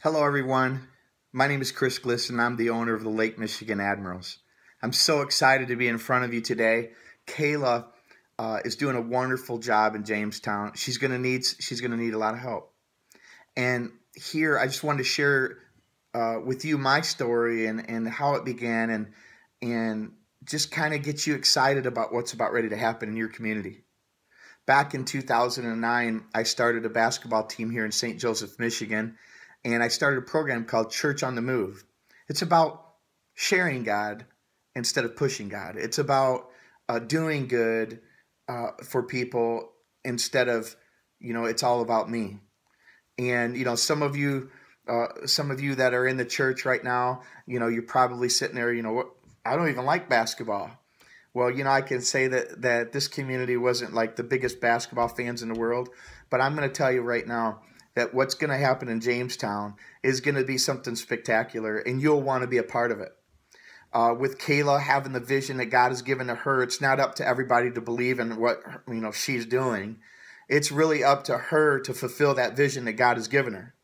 Hello, everyone. My name is Chris Glisson. I'm the owner of the Lake Michigan Admirals. I'm so excited to be in front of you today. Kayla uh, is doing a wonderful job in Jamestown. She's gonna need she's gonna need a lot of help. And here, I just wanted to share uh, with you my story and and how it began and and just kind of get you excited about what's about ready to happen in your community. Back in 2009, I started a basketball team here in St. Joseph, Michigan and I started a program called Church on the Move. It's about sharing God instead of pushing God. It's about uh, doing good uh, for people instead of, you know, it's all about me. And you know, some of you, uh, some of you that are in the church right now, you know, you're probably sitting there, you know, I don't even like basketball. Well, you know, I can say that that this community wasn't like the biggest basketball fans in the world, but I'm going to tell you right now that what's going to happen in Jamestown is going to be something spectacular, and you'll want to be a part of it. Uh, with Kayla having the vision that God has given to her, it's not up to everybody to believe in what you know she's doing. It's really up to her to fulfill that vision that God has given her.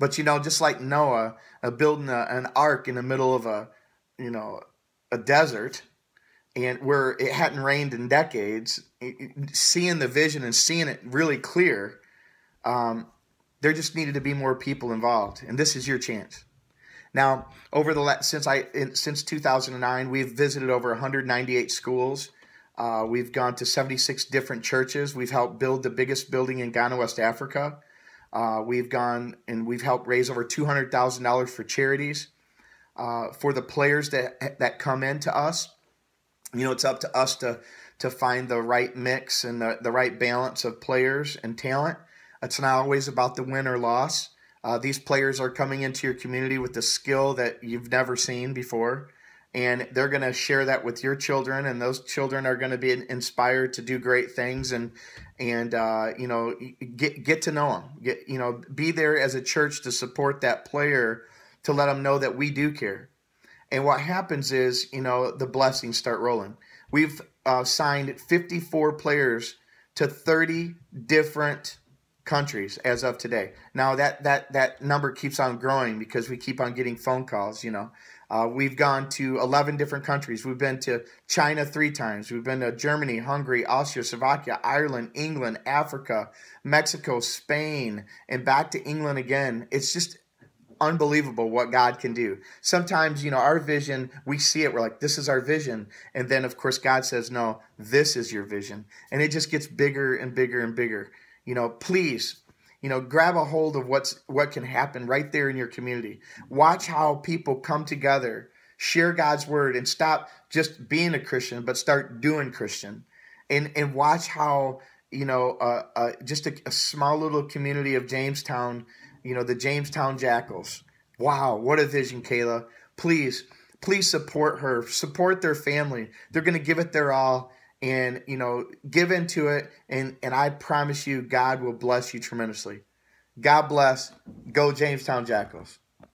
But you know, just like Noah uh, building a, an ark in the middle of a you know a desert, and where it hadn't rained in decades, seeing the vision and seeing it really clear, um, there just needed to be more people involved, and this is your chance. Now, over the since I since 2009, we've visited over 198 schools. Uh, we've gone to 76 different churches. We've helped build the biggest building in Ghana, West Africa. Uh, we've gone and we've helped raise over $200,000 for charities. Uh, for the players that that come in to us, you know, it's up to us to to find the right mix and the, the right balance of players and talent. It's not always about the win or loss. Uh, these players are coming into your community with a skill that you've never seen before, and they're going to share that with your children, and those children are going to be inspired to do great things and and uh, you know get get to know them. Get you know be there as a church to support that player to let them know that we do care. And what happens is you know the blessings start rolling. We've uh, signed 54 players to 30 different countries as of today. Now that that that number keeps on growing because we keep on getting phone calls. You know, uh, we've gone to eleven different countries. We've been to China three times. We've been to Germany, Hungary, Austria, Slovakia, Ireland, England, Africa, Mexico, Spain, and back to England again. It's just unbelievable what God can do. Sometimes, you know, our vision, we see it, we're like, this is our vision. And then, of course, God says, no, this is your vision. And it just gets bigger and bigger and bigger you know, please, you know, grab a hold of what's what can happen right there in your community. Watch how people come together, share God's word, and stop just being a Christian, but start doing Christian, and and watch how you know uh, uh, just a, a small little community of Jamestown, you know, the Jamestown Jackals. Wow, what a vision, Kayla! Please, please support her, support their family. They're going to give it their all and you know give into it and and i promise you god will bless you tremendously god bless go jamestown jackals